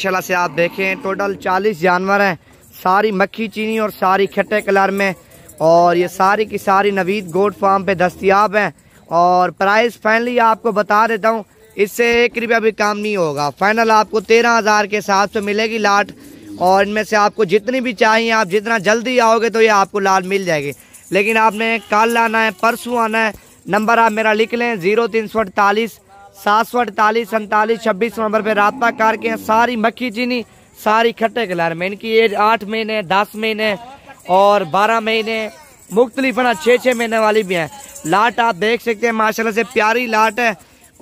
माशाल्लाह से आप देखें टोटल चालीस जानवर हैं सारी मक्खी चीनी और सारी खट्टे कलर में और ये सारी की सारी नवीद गोट फार्म पे दस्तियाब हैं और प्राइस फाइनली आपको बता देता हूँ इससे एक रुपया भी काम नहीं होगा फाइनल आपको तेरह हज़ार के हिसाब से मिलेगी लाट और इनमें से आपको जितनी भी चाहिए आप जितना जल्दी आओगे तो ये आपको लाट मिल जाएगी लेकिन आपने कल आना है परसों आना है नंबर आप मेरा लिख लें ज़ीरो तीन सौ अड़तालीस सात सौ अड़तालीस सैंतालीस छब्बीस नंबर पे रास्ता कार के हैं सारी मक्खी चीनी सारी खट्टे कलर में इनकी एज आठ महीने दस महीने और बारह महीने मुख्तलिफ ना छः छः महीने वाली भी हैं लाट आप देख सकते हैं माशाल्लाह से प्यारी लाट है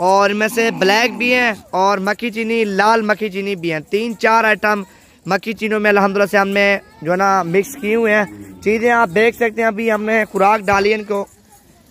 और इनमें से ब्लैक भी हैं और मक्खी चीनी लाल मक्खी चीनी भी हैं तीन चार आइटम मक्खी चीनों में अलहमदिल्ला से हमने जो है ना मिक्स किए हुए हैं चीज़ें आप देख सकते हैं अभी हमने खुराक डाली इनको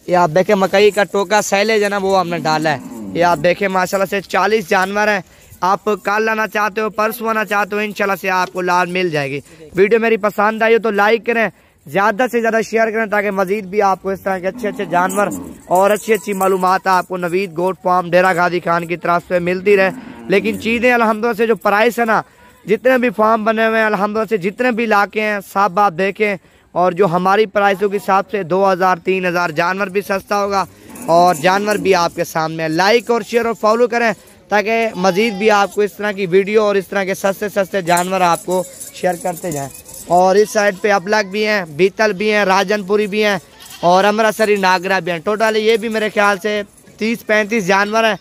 ये आप देखें मकई का टोका सैलेज है ना वो हमने डाला है ये आप देखें माशाल्लाह से चालीस जानवर हैं आप कल लाना चाहते हो परसों आना चाहते हो इनशाला से आपको लाल मिल जाएगी वीडियो मेरी पसंद आई हो तो लाइक करें ज़्यादा से ज़्यादा शेयर करें ताकि मजीद भी आपको इस तरह के अच्छे अच्छे जानवर और अच्छी अच्छी मालूम आपको नवीद गोट फार्म डेरा गादी खान की तरफ से मिलती रहे लेकिन चीज़ें अलहमद से जो प्राइस है ना जितने भी फार्म बने हुए हैं अलहमद से जितने भी इलाके हैं सब आप देखें और जो हमारी प्राइसों के हिसाब से दो हज़ार तीन हज़ार जानवर भी सस्ता होगा और जानवर भी आपके सामने लाइक और शेयर और फॉलो करें ताकि मज़ीद भी आपको इस तरह की वीडियो और इस तरह के सस्ते सस्ते जानवर आपको शेयर करते जाएँ और इस साइड पे अपलग भी हैं बीतल भी हैं राजनपुरी भी हैं और अमृतसरी नागरा भी हैं टोटल ये भी मेरे ख्याल से तीस पैंतीस जानवर हैं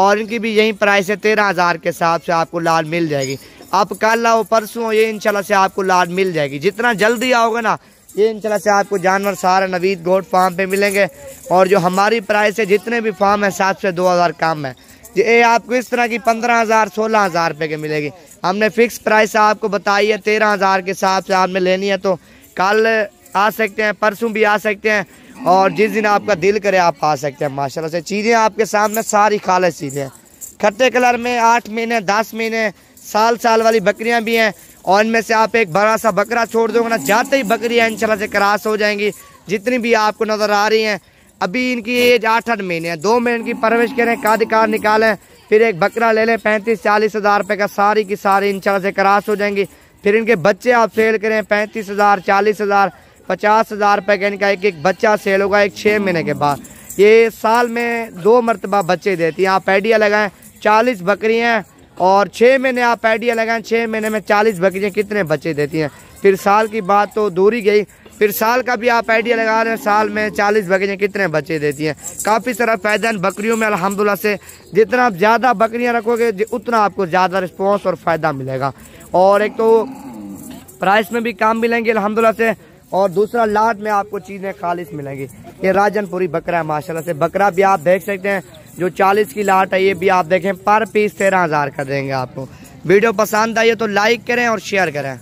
और इनकी भी यही प्राइस है तेरह हज़ार के हिसाब से आपको लाल मिल जाएगी आप कल आओ परसों ये इनशाला से आपको लाल मिल जाएगी जितना जल्दी आओगे ना ये इंशाल्लाह से आपको जानवर सारे नवीद गोट फार्म पे मिलेंगे और जो हमारी प्राइस है जितने भी फार्म हैं सात से दो हज़ार काम है ये आपको इस तरह की पंद्रह हज़ार सोलह हज़ार रुपये की मिलेगी हमने फिक्स प्राइस आपको बताई है तेरह हज़ार के हिसाब से आपने लेनी है तो कल आ सकते हैं परसों भी आ सकते हैं और जिस दिन आपका दिल करे आप आ सकते हैं माशाला से चीज़ें आपके सामने सारी खालस चीज़ें खट्टे कलर में आठ महीने दस महीने साल साल वाली बकरियाँ भी हैं और इनमें से आप एक बड़ा सा बकरा छोड़ दोगे ना जाते ही बकरियाँ इन से क्रास हो जाएंगी जितनी भी आपको नज़र आ रही हैं अभी इनकी एज आठ आठ महीने हैं दो महीने इनकी परवरिश करें काद कार निकालें फिर एक बकरा ले लें पैंतीस चालीस हज़ार रुपये का सारी की सारी इन से क्रास हो जाएंगी फिर इनके बच्चे आप सेल करें पैंतीस हज़ार चालीस हज़ार पचास हज़ार रुपये का इनका एक एक बच्चा सेल होगा एक छः महीने के बाद ये साल में दो मरतबा बच्चे देती हैं आप आइडिया लगाएं चालीस बकरियाँ और छः महीने आप आइडिया लगाएं छः महीने में चालीस बकरियाँ कितने बच्चे देती हैं फिर साल की बात तो दूरी गई फिर साल का भी आप आइडिया लगा रहे हैं साल में चालीस बकरियाँ कितने बच्चे देती हैं काफ़ी सारा फायदा बकरियों में अलहमदिल्ला से जितना आप ज़्यादा बकरियाँ रखोगे उतना आपको ज़्यादा रिस्पॉन्स और फ़ायदा मिलेगा और एक तो प्राइस में भी काम मिलेंगे अलहमदिल्ला से और दूसरा लाट में आपको चीज़ें खालिश मिलेंगी ये राजनपुरी बकरा है माशाल्लाह से बकरा भी आप देख सकते हैं जो चालीस की लाट है ये भी आप देखें पर पीस तेरह हज़ार कर देंगे आपको वीडियो पसंद आई है तो लाइक करें और शेयर करें